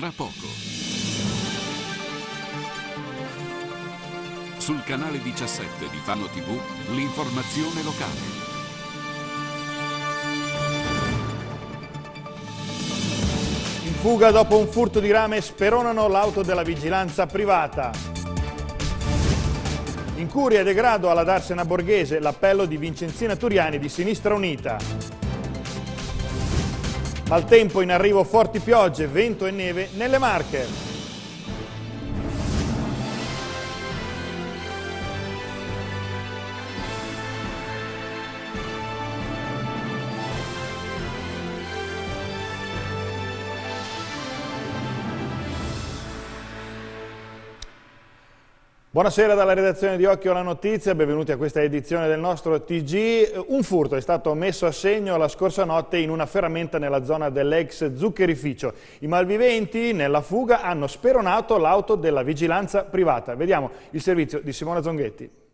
tra poco. Sul canale 17 di Fano TV, l'informazione locale. In fuga dopo un furto di rame speronano l'auto della vigilanza privata. Incuria e degrado alla Darsena Borghese l'appello di Vincenzina Turiani di Sinistra Unita. Al tempo in arrivo forti piogge, vento e neve nelle Marche. Buonasera dalla redazione di Occhio alla Notizia, benvenuti a questa edizione del nostro TG. Un furto è stato messo a segno la scorsa notte in una ferramenta nella zona dell'ex zuccherificio. I malviventi nella fuga hanno speronato l'auto della vigilanza privata. Vediamo il servizio di Simona Zonghetti.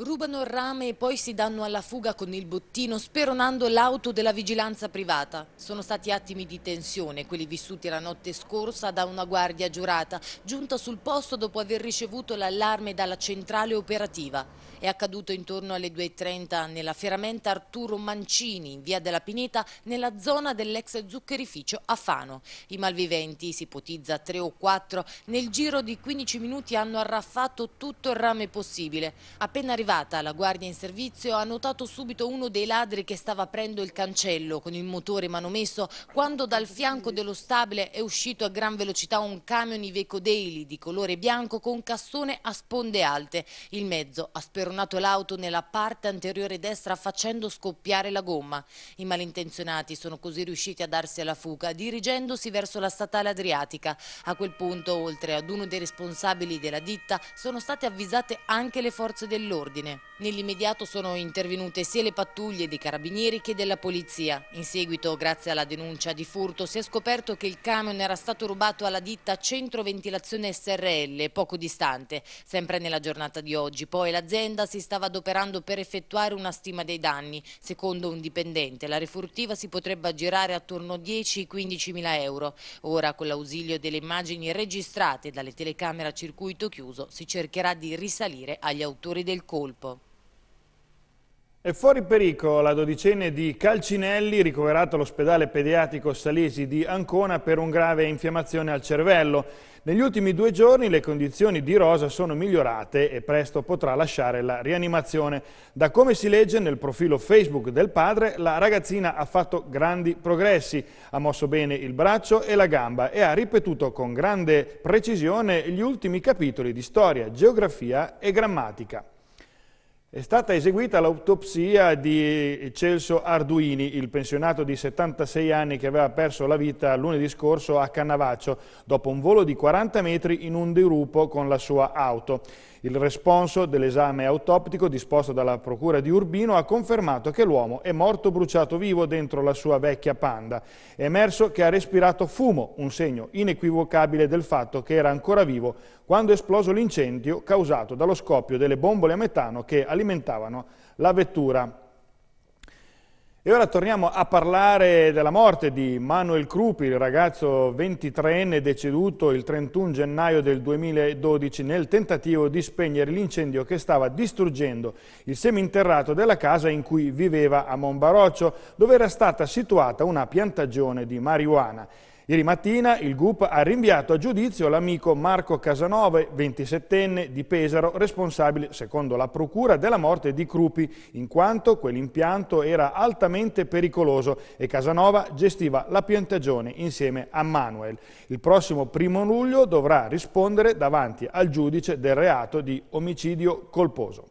Rubano il rame e poi si danno alla fuga con il bottino speronando l'auto della vigilanza privata. Sono stati attimi di tensione quelli vissuti la notte scorsa da una guardia giurata giunta sul posto dopo aver ricevuto l'allarme dalla centrale operativa. È accaduto intorno alle 2.30 nella ferramenta Arturo Mancini in via della Pineta nella zona dell'ex zuccherificio a Fano. I malviventi, si ipotizza tre o quattro, nel giro di 15 minuti hanno arraffato tutto il rame possibile. Appena arrivato arrivata la guardia in servizio ha notato subito uno dei ladri che stava aprendo il cancello con il motore manomesso quando dal fianco dello stabile è uscito a gran velocità un camion Iveco Daily di colore bianco con cassone a sponde alte. Il mezzo ha speronato l'auto nella parte anteriore destra facendo scoppiare la gomma. I malintenzionati sono così riusciti a darsi alla fuga dirigendosi verso la statale adriatica. A quel punto oltre ad uno dei responsabili della ditta sono state avvisate anche le forze dell'ordine ordine. Nell'immediato sono intervenute sia le pattuglie dei carabinieri che della polizia. In seguito, grazie alla denuncia di furto, si è scoperto che il camion era stato rubato alla ditta Centro Ventilazione SRL, poco distante, sempre nella giornata di oggi. Poi l'azienda si stava adoperando per effettuare una stima dei danni. Secondo un dipendente, la refurtiva si potrebbe aggirare attorno a 10-15 mila euro. Ora, con l'ausilio delle immagini registrate dalle telecamere a circuito chiuso, si cercherà di risalire agli autori del colpo. Vulpo. È fuori pericolo la dodicenne di Calcinelli, ricoverata all'ospedale pediatrico Salesi di Ancona per un grave infiammazione al cervello. Negli ultimi due giorni le condizioni di Rosa sono migliorate e presto potrà lasciare la rianimazione. Da come si legge nel profilo Facebook del padre, la ragazzina ha fatto grandi progressi, ha mosso bene il braccio e la gamba e ha ripetuto con grande precisione gli ultimi capitoli di storia, geografia e grammatica. È stata eseguita l'autopsia di Celso Arduini, il pensionato di 76 anni che aveva perso la vita lunedì scorso a Cannavaccio dopo un volo di 40 metri in un dirupo con la sua auto. Il responso dell'esame autoptico disposto dalla Procura di Urbino ha confermato che l'uomo è morto bruciato vivo dentro la sua vecchia panda. È emerso che ha respirato fumo, un segno inequivocabile del fatto che era ancora vivo quando è esploso l'incendio causato dallo scoppio delle bombole a metano che alimentavano la vettura. E ora torniamo a parlare della morte di Manuel Krupi, il ragazzo 23enne deceduto il 31 gennaio del 2012 nel tentativo di spegnere l'incendio che stava distruggendo il seminterrato della casa in cui viveva a Monbaroccio, dove era stata situata una piantagione di marijuana. Ieri mattina il GUP ha rinviato a giudizio l'amico Marco Casanove, 27enne di Pesaro, responsabile, secondo la procura, della morte di Crupi, in quanto quell'impianto era altamente pericoloso e Casanova gestiva la piantagione insieme a Manuel. Il prossimo primo luglio dovrà rispondere davanti al giudice del reato di omicidio colposo.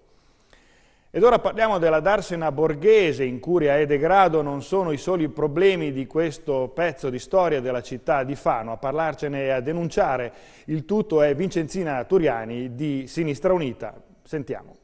Ed ora parliamo della darsena borghese, in curia e degrado non sono i soli problemi di questo pezzo di storia della città di Fano. A parlarcene e a denunciare il tutto è Vincenzina Turiani di Sinistra Unita. Sentiamo.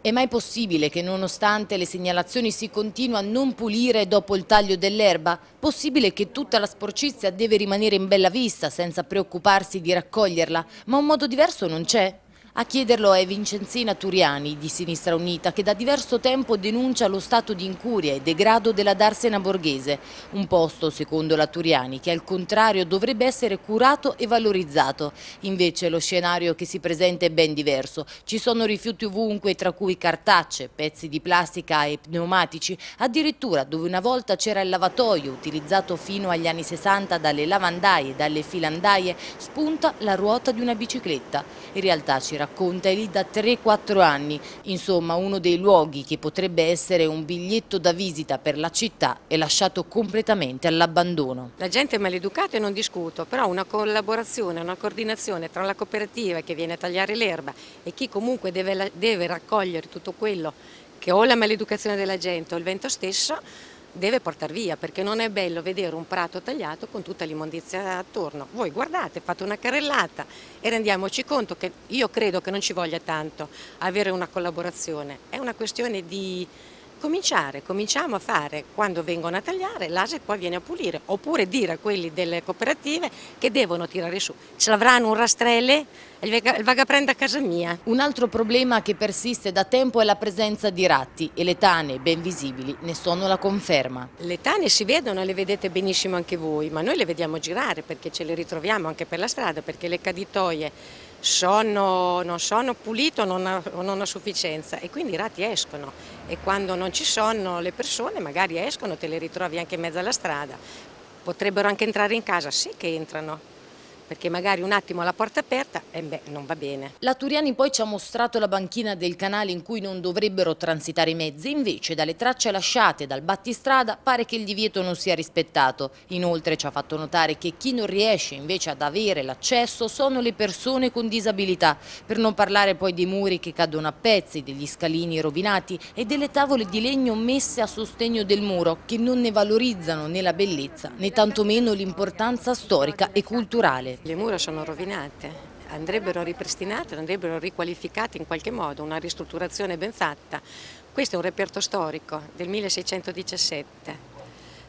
È mai possibile che nonostante le segnalazioni si continua a non pulire dopo il taglio dell'erba? Possibile che tutta la sporcizia deve rimanere in bella vista senza preoccuparsi di raccoglierla? Ma un modo diverso non c'è? A chiederlo è Vincenzina Turiani di Sinistra Unita che da diverso tempo denuncia lo stato di incuria e degrado della Darsena Borghese, un posto, secondo la Turiani, che al contrario dovrebbe essere curato e valorizzato. Invece lo scenario che si presenta è ben diverso. Ci sono rifiuti ovunque, tra cui cartacce, pezzi di plastica e pneumatici, addirittura dove una volta c'era il lavatoio utilizzato fino agli anni 60 dalle lavandaie e dalle filandaie, spunta la ruota di una bicicletta. In realtà ci racconta racconta, è lì da 3-4 anni. Insomma, uno dei luoghi che potrebbe essere un biglietto da visita per la città è lasciato completamente all'abbandono. La gente è maleducata e non discuto, però una collaborazione, una coordinazione tra la cooperativa che viene a tagliare l'erba e chi comunque deve, deve raccogliere tutto quello che o la maleducazione della gente o il vento stesso deve portare via perché non è bello vedere un prato tagliato con tutta l'immondizia attorno. Voi guardate, fate una carrellata e rendiamoci conto che io credo che non ci voglia tanto avere una collaborazione, è una questione di cominciare, cominciamo a fare quando vengono a tagliare, l'ASE poi viene a pulire, oppure dire a quelli delle cooperative che devono tirare su, ce l'avranno un rastrelle e il vagaprende a casa mia. Un altro problema che persiste da tempo è la presenza di ratti e le tane ben visibili ne sono la conferma. Le tane si vedono, le vedete benissimo anche voi, ma noi le vediamo girare perché ce le ritroviamo anche per la strada, perché le caditoie sono, non sono pulite o non a, non a sufficienza e quindi i rati escono e quando non ci sono le persone magari escono, te le ritrovi anche in mezzo alla strada. Potrebbero anche entrare in casa, sì che entrano, perché magari un attimo la porta aperta e beh, non va bene. La Turiani poi ci ha mostrato la banchina del canale in cui non dovrebbero transitare i mezzi, invece dalle tracce lasciate dal battistrada pare che il divieto non sia rispettato. Inoltre ci ha fatto notare che chi non riesce invece ad avere l'accesso sono le persone con disabilità, per non parlare poi dei muri che cadono a pezzi, degli scalini rovinati e delle tavole di legno messe a sostegno del muro che non ne valorizzano né la bellezza né tantomeno l'importanza storica e culturale le mura sono rovinate, andrebbero ripristinate, andrebbero riqualificate in qualche modo, una ristrutturazione ben fatta. Questo è un reperto storico del 1617,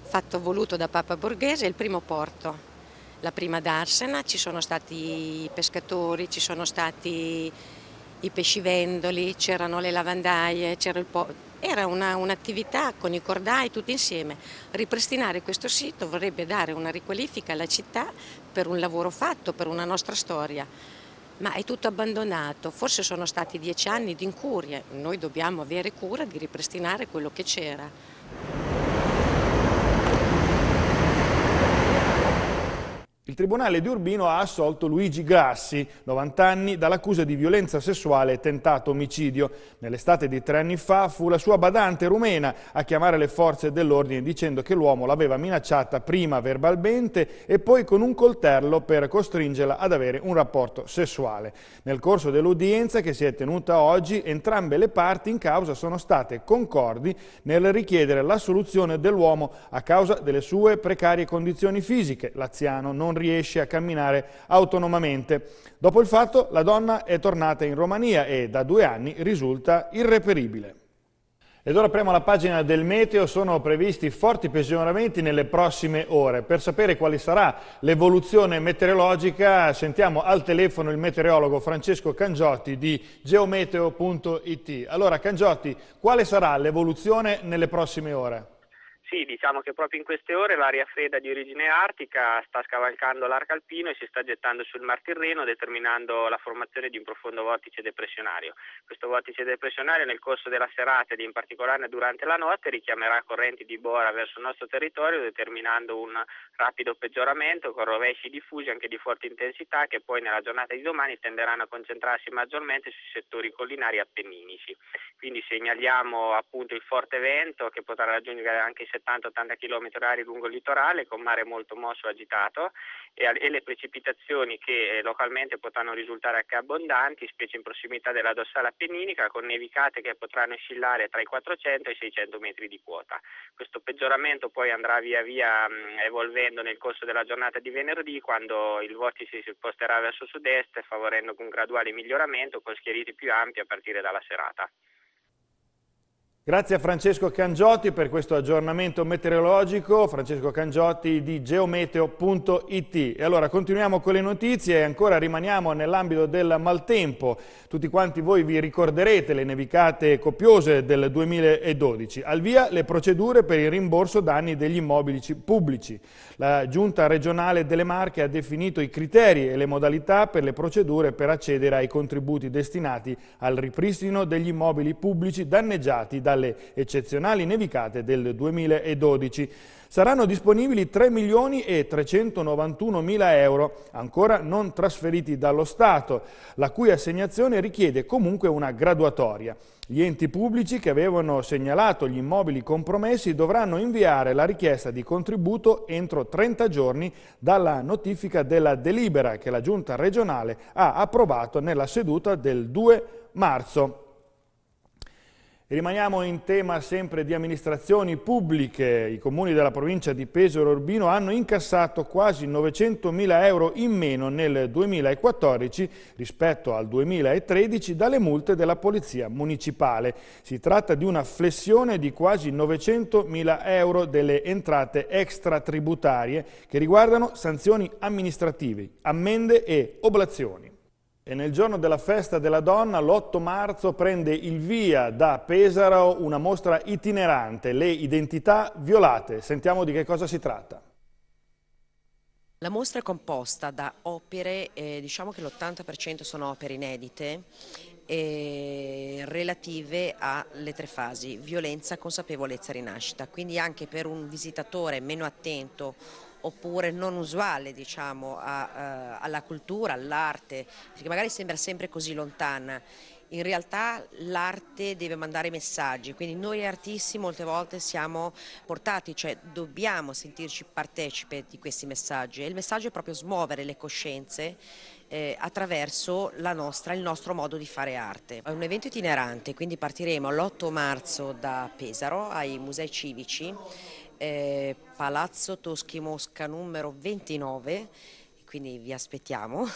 fatto voluto da Papa Borghese, il primo porto, la prima d'Arsena, ci sono stati i pescatori, ci sono stati i pescivendoli, c'erano le lavandaie, c'era il porto era un'attività con i cordai tutti insieme. Ripristinare questo sito vorrebbe dare una riqualifica alla città per un lavoro fatto, per una nostra storia. Ma è tutto abbandonato, forse sono stati dieci anni di incurie, noi dobbiamo avere cura di ripristinare quello che c'era. Il tribunale di Urbino ha assolto Luigi Grassi, 90 anni, dall'accusa di violenza sessuale e tentato omicidio. Nell'estate di tre anni fa fu la sua badante rumena a chiamare le forze dell'ordine dicendo che l'uomo l'aveva minacciata prima verbalmente e poi con un coltello per costringerla ad avere un rapporto sessuale. Nel corso dell'udienza che si è tenuta oggi, entrambe le parti in causa sono state concordi nel richiedere l'assoluzione dell'uomo a causa delle sue precarie condizioni fisiche. Laziano non riesce a camminare autonomamente. Dopo il fatto la donna è tornata in Romania e da due anni risulta irreperibile. Ed ora apriamo la pagina del meteo, sono previsti forti peggioramenti nelle prossime ore. Per sapere quale sarà l'evoluzione meteorologica sentiamo al telefono il meteorologo Francesco Cangiotti di geometeo.it. Allora Cangiotti, quale sarà l'evoluzione nelle prossime ore? Sì, diciamo che proprio in queste ore l'aria fredda di origine artica sta scavalcando l'arco alpino e si sta gettando sul Mar Tirreno determinando la formazione di un profondo vortice depressionario. Questo vortice depressionario nel corso della serata ed in particolare durante la notte richiamerà correnti di bora verso il nostro territorio determinando un rapido peggioramento con rovesci diffusi anche di forte intensità che poi nella giornata di domani tenderanno a concentrarsi maggiormente sui settori collinari appenninici. Quindi segnaliamo appunto il forte vento che potrà raggiungere anche i 70-80 km h lungo il litorale con mare molto mosso e agitato e, e, le precipitazioni che eh, localmente potranno risultare anche abbondanti, specie in prossimità della dossale appenninica, con nevicate che potranno oscillare tra i 400 e i 600 metri di quota. Questo peggioramento poi andrà via via mh, mm, evolvendo nel corso della giornata di venerdì quando il vortice si sposterà verso sud-est favorendo un graduale miglioramento con schieriti più ampi a partire dalla serata. Grazie a Francesco Cangiotti per questo aggiornamento meteorologico, Francesco Cangiotti di geometeo.it. E allora continuiamo con le notizie e ancora rimaniamo nell'ambito del maltempo. Tutti quanti voi vi ricorderete le nevicate copiose del 2012. Al via le procedure per il rimborso danni degli immobili pubblici. La Giunta regionale delle Marche ha definito i criteri e le modalità per le procedure per accedere ai contributi destinati al ripristino degli immobili pubblici danneggiati dal dalle eccezionali nevicate del 2012. Saranno disponibili 3 milioni e 391 mila euro, ancora non trasferiti dallo Stato, la cui assegnazione richiede comunque una graduatoria. Gli enti pubblici che avevano segnalato gli immobili compromessi dovranno inviare la richiesta di contributo entro 30 giorni dalla notifica della delibera che la Giunta regionale ha approvato nella seduta del 2 marzo. Rimaniamo in tema sempre di amministrazioni pubbliche. I comuni della provincia di Pesaro e Urbino hanno incassato quasi 900.000 euro in meno nel 2014 rispetto al 2013 dalle multe della Polizia Municipale. Si tratta di una flessione di quasi 900.000 euro delle entrate extratributarie che riguardano sanzioni amministrative, ammende e oblazioni e nel giorno della festa della donna, l'8 marzo, prende il via da Pesaro una mostra itinerante, le identità violate. Sentiamo di che cosa si tratta. La mostra è composta da opere, eh, diciamo che l'80% sono opere inedite, eh, relative alle tre fasi, violenza, consapevolezza e rinascita. Quindi anche per un visitatore meno attento oppure non usuale diciamo, a, uh, alla cultura, all'arte, perché magari sembra sempre così lontana. In realtà l'arte deve mandare messaggi, quindi noi artisti molte volte siamo portati, cioè dobbiamo sentirci partecipe di questi messaggi e il messaggio è proprio smuovere le coscienze eh, attraverso nostra, il nostro modo di fare arte. È un evento itinerante, quindi partiremo l'8 marzo da Pesaro ai musei civici eh, Palazzo Toschi Mosca numero 29, quindi vi aspettiamo,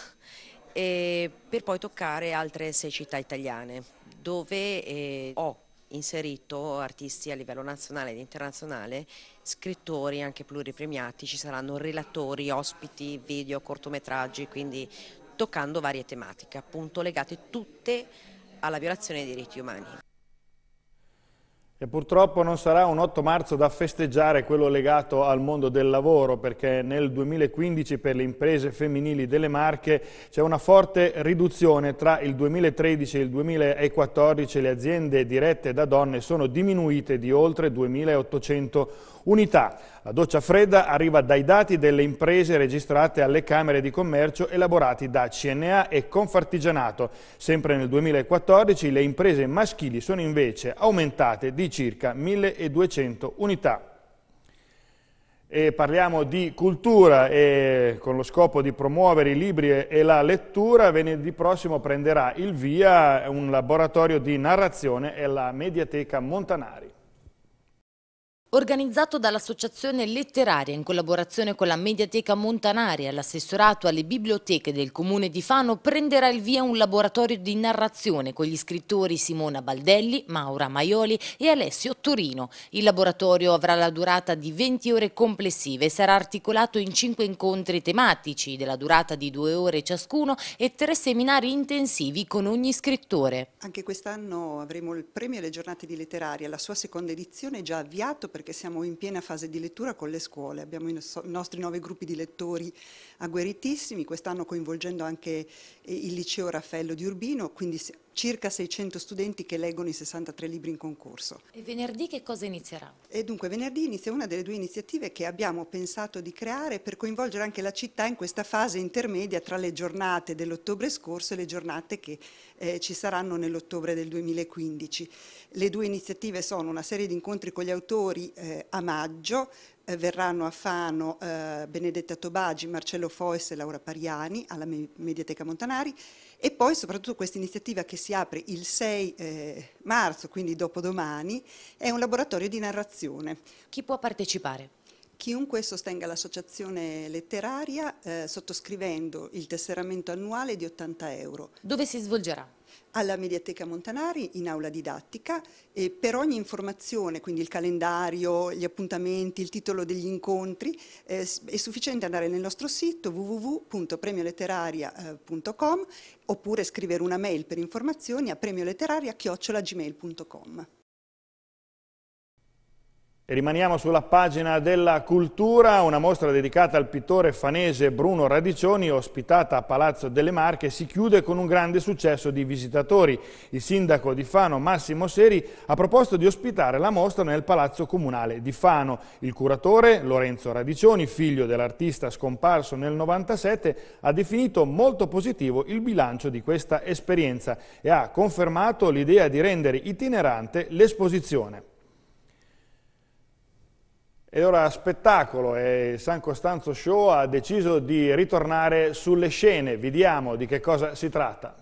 per poi toccare altre sei città italiane dove eh, ho inserito artisti a livello nazionale ed internazionale, scrittori anche pluripremiati, ci saranno relatori, ospiti, video, cortometraggi, quindi toccando varie tematiche, appunto legate tutte alla violazione dei diritti umani. E purtroppo non sarà un 8 marzo da festeggiare quello legato al mondo del lavoro, perché nel 2015 per le imprese femminili delle Marche c'è una forte riduzione. Tra il 2013 e il 2014 le aziende dirette da donne sono diminuite di oltre 2.800 unità. La doccia fredda arriva dai dati delle imprese registrate alle Camere di Commercio elaborati da CNA e Confartigianato. Sempre nel 2014 le imprese maschili sono invece aumentate di circa 1200 unità. E parliamo di cultura e con lo scopo di promuovere i libri e la lettura, venerdì prossimo prenderà il via un laboratorio di narrazione e la Mediateca Montanari. Organizzato dall'Associazione Letteraria in collaborazione con la Mediateca Montanari e l'assessorato alle biblioteche del Comune di Fano prenderà il via un laboratorio di narrazione con gli scrittori Simona Baldelli, Maura Maioli e Alessio Torino. Il laboratorio avrà la durata di 20 ore complessive e sarà articolato in 5 incontri tematici della durata di 2 ore ciascuno e 3 seminari intensivi con ogni scrittore. Anche quest'anno avremo il premio alle giornate di letteraria, la sua seconda edizione è già avviato per perché siamo in piena fase di lettura con le scuole, abbiamo i nostri nove gruppi di lettori agguerritissimi, quest'anno coinvolgendo anche eh, il liceo Raffaello di Urbino, quindi circa 600 studenti che leggono i 63 libri in concorso. E venerdì che cosa inizierà? E dunque venerdì inizia una delle due iniziative che abbiamo pensato di creare per coinvolgere anche la città in questa fase intermedia tra le giornate dell'ottobre scorso e le giornate che eh, ci saranno nell'ottobre del 2015. Le due iniziative sono una serie di incontri con gli autori eh, a maggio, eh, verranno a Fano eh, Benedetta Tobagi, Marcello Fois e Laura Pariani alla Mediateca Montanari e poi soprattutto questa iniziativa che si apre il 6 eh, marzo, quindi dopodomani, è un laboratorio di narrazione. Chi può partecipare? Chiunque sostenga l'associazione letteraria eh, sottoscrivendo il tesseramento annuale di 80 euro. Dove si svolgerà? alla Mediateca Montanari in aula didattica e per ogni informazione, quindi il calendario, gli appuntamenti, il titolo degli incontri, eh, è sufficiente andare nel nostro sito www.premioletteraria.com eh, oppure scrivere una mail per informazioni a premioletteraria.gmail.com. E rimaniamo sulla pagina della cultura, una mostra dedicata al pittore fanese Bruno Radicioni, ospitata a Palazzo delle Marche, si chiude con un grande successo di visitatori. Il sindaco di Fano, Massimo Seri, ha proposto di ospitare la mostra nel Palazzo Comunale di Fano. Il curatore, Lorenzo Radicioni, figlio dell'artista scomparso nel 97, ha definito molto positivo il bilancio di questa esperienza e ha confermato l'idea di rendere itinerante l'esposizione. Ed ora spettacolo e San Costanzo Show ha deciso di ritornare sulle scene, vediamo di che cosa si tratta.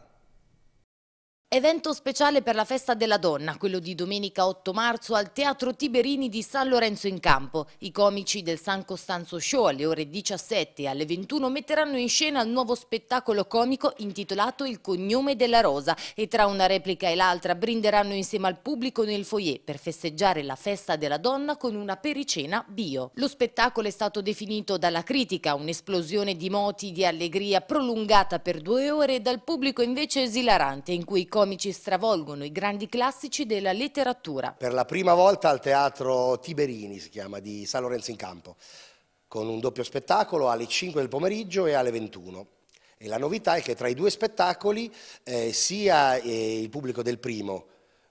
Evento speciale per la festa della donna, quello di domenica 8 marzo al Teatro Tiberini di San Lorenzo in Campo. I comici del San Costanzo Show alle ore 17 e alle 21 metteranno in scena il nuovo spettacolo comico intitolato Il cognome della rosa e tra una replica e l'altra brinderanno insieme al pubblico nel foyer per festeggiare la festa della donna con una pericena bio. Lo spettacolo è stato definito dalla critica un'esplosione di moti di allegria prolungata per due ore e dal pubblico invece esilarante in cui i comici comici stravolgono i grandi classici della letteratura. Per la prima volta al teatro Tiberini, si chiama, di San Lorenzo in Campo, con un doppio spettacolo alle 5 del pomeriggio e alle 21. E la novità è che tra i due spettacoli eh, sia eh, il pubblico del primo,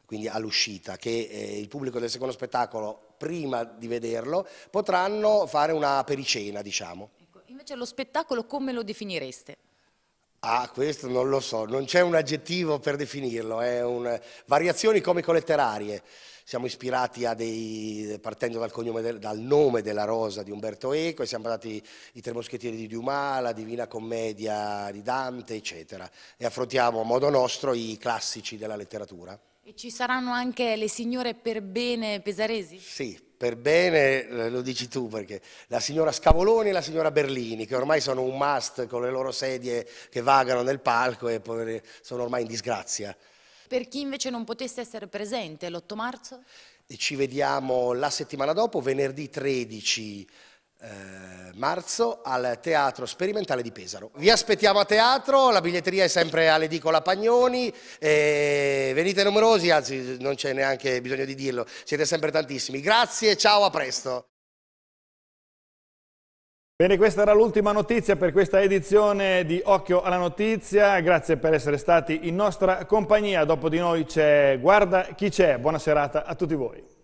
quindi all'uscita, che eh, il pubblico del secondo spettacolo, prima di vederlo, potranno fare una pericena, diciamo. Ecco, invece lo spettacolo come lo definireste? Ah, questo non lo so, non c'è un aggettivo per definirlo, è un... variazioni comico-letterarie. Siamo ispirati a dei, partendo dal, del, dal, nome della rosa di Umberto Eco, e siamo andati i Tre Moschettieri di Dumas, la Divina Commedia di Dante, eccetera. E affrontiamo a modo nostro i classici della letteratura. E ci saranno anche le signore per bene pesaresi? Sì, per bene, eh, lo dici tu, perché la signora Scavoloni e la signora Berlini, che ormai sono un must con le loro sedie che vagano nel palco e poi sono ormai in disgrazia. Per chi invece non potesse essere presente l'8 marzo? Ci vediamo la settimana dopo, venerdì 13 eh, marzo al Teatro Sperimentale di Pesaro. Vi aspettiamo a teatro, la biglietteria è sempre all'edicola Pagnoni, eh, venite numerosi, anzi non c'è neanche bisogno di dirlo, siete sempre tantissimi. Grazie, ciao, a presto. Bene, questa era l'ultima notizia per questa edizione di Occhio alla Notizia. Grazie per essere stati in nostra compagnia. Dopo di noi c'è Guarda chi c'è. Buona serata a tutti voi.